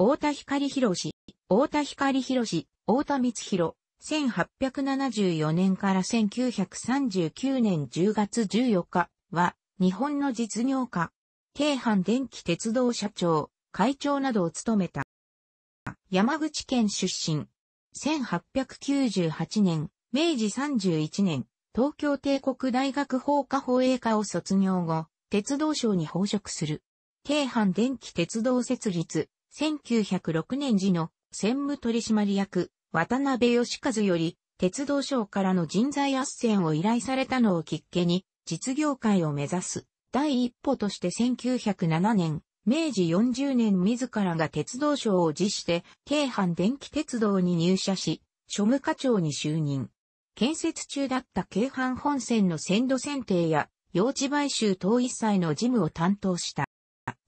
太田光博士、太田光博士、太田光博、1874年から1939年10月14日は、日本の実業家、京阪電気鉄道社長、会長などを務めた。山口県出身。1898年、明治31年、東京帝国大学法科法営科を卒業後、鉄道省に報職する。京阪電気鉄道設立、1906年時の専務取締役、渡辺義和より、鉄道省からの人材斡旋を依頼されたのをきっけに、実業界を目指す。第一歩として1907年、明治40年自らが鉄道省を辞して、京阪電気鉄道に入社し、庶務課長に就任。建設中だった京阪本線の線路選定や、用地買収等一切の事務を担当した。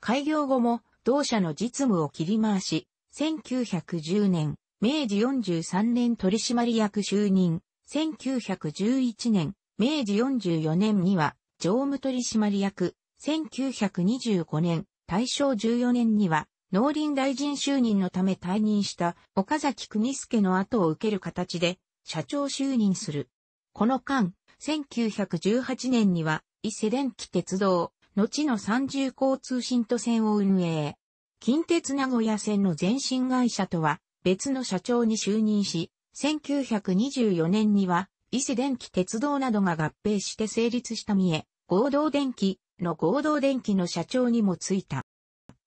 開業後も同社の実務を切り回し、1910年、明治43年取締役就任、1911年、明治44年には常務取締役、1925年、大正14年には農林大臣就任のため退任した岡崎国介の後を受ける形で社長就任する。この間、1918年には伊勢電気鉄道、後の三重交通新都線を運営。近鉄名古屋線の前身会社とは別の社長に就任し、1924年には伊勢電気鉄道などが合併して成立した三重、合同電気の合同電気の社長にもついた。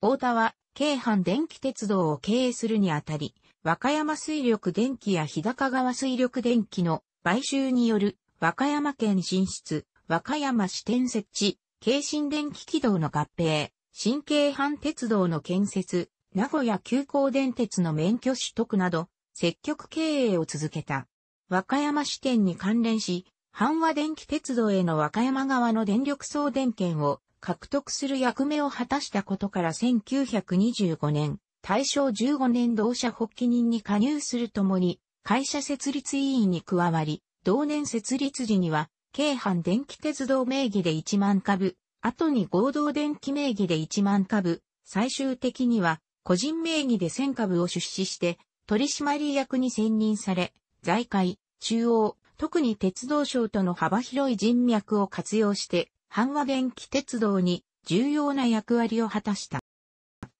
大田は、京阪電気鉄道を経営するにあたり、和歌山水力電気や日高川水力電気の買収による和歌山県進出、和歌山支店設置、京神電気軌道の合併、新京阪鉄道の建設、名古屋急行電鉄の免許取得など、積極経営を続けた。和歌山支店に関連し、阪和電気鉄道への和歌山側の電力送電権を獲得する役目を果たしたことから1925年、大正15年同社発起人に加入するともに、会社設立委員に加わり、同年設立時には京阪電気鉄道名義で1万株、後に合同電気名義で1万株、最終的には個人名義で1000株を出資して取締役に選任され、財界、中央、特に鉄道省との幅広い人脈を活用して、阪和電気鉄道に重要な役割を果たした。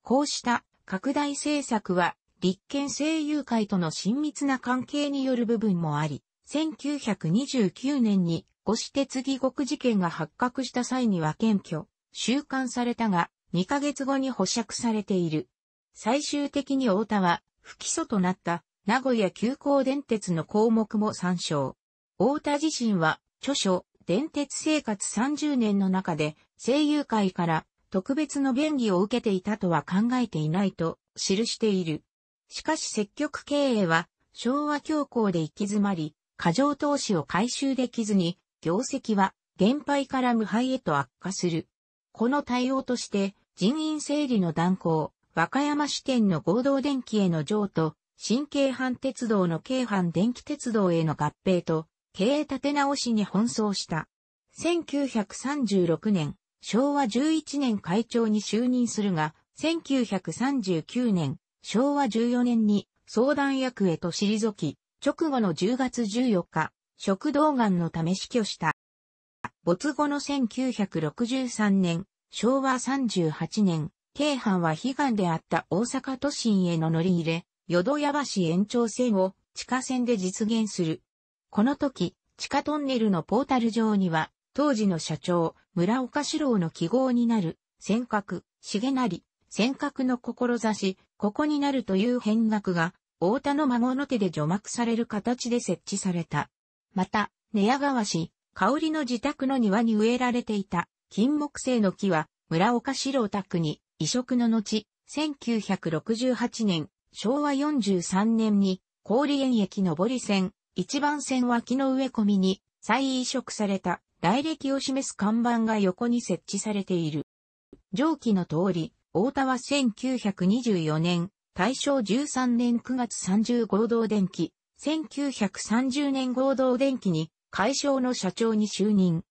こうした拡大政策は、立憲政友会との親密な関係による部分もあり、1929年に五し鉄次、獄事件が発覚した際には検挙、収監されたが、2ヶ月後に保釈されている。最終的に太田は、不起訴となった、名古屋急行電鉄の項目も参照。太田自身は、著書、電鉄生活30年の中で、声優界から特別の便宜を受けていたとは考えていないと記している。しかし積極経営は、昭和恐慌で行き詰まり、過剰投資を回収できずに、業績は減廃から無敗へと悪化する。この対応として人員整理の断行、和歌山支店の合同電気への譲渡、新京阪鉄道の京阪電気鉄道への合併と、経営立て直しに奔走した。1936年、昭和11年会長に就任するが、1939年、昭和14年に相談役へと退き、直後の10月14日、食道癌のため死去した。没後の1963年、昭和38年、京阪は悲願であった大阪都心への乗り入れ、淀屋橋延長線を地下線で実現する。この時、地下トンネルのポータル上には、当時の社長、村岡志郎の記号になる、尖閣、重成、尖閣の志、ここになるという変額が、大田の孫の手で除幕される形で設置された。また、寝屋川市、香里の自宅の庭に植えられていた金木製の木は村岡四郎宅に移植の後、1968年、昭和43年に郡園駅上り線、一番線脇の植え込みに再移植された来歴を示す看板が横に設置されている。上記の通り、大田は1924年、大正13年9月30合同電気、1930年合同電機に会商の社長に就任。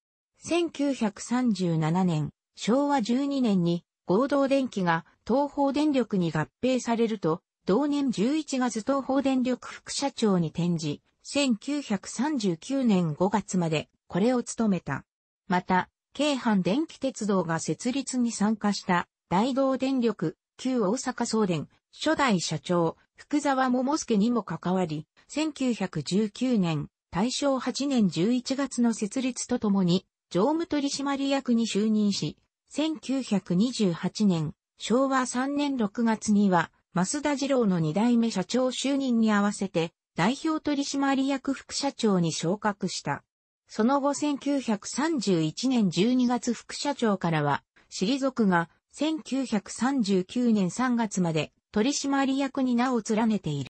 1937年、昭和12年に合同電機が東方電力に合併されると、同年11月東方電力副社長に転じ、1939年5月までこれを務めた。また、京阪電気鉄道が設立に参加した大同電力、旧大阪送電、初代社長、福沢桃介にも関わり、1919年、大正8年11月の設立とともに、常務取締役に就任し、1928年、昭和3年6月には、増田次郎の2代目社長就任に合わせて、代表取締役副社長に昇格した。その後1931年12月副社長からは、退族が1939年3月まで取締役に名を連ねている。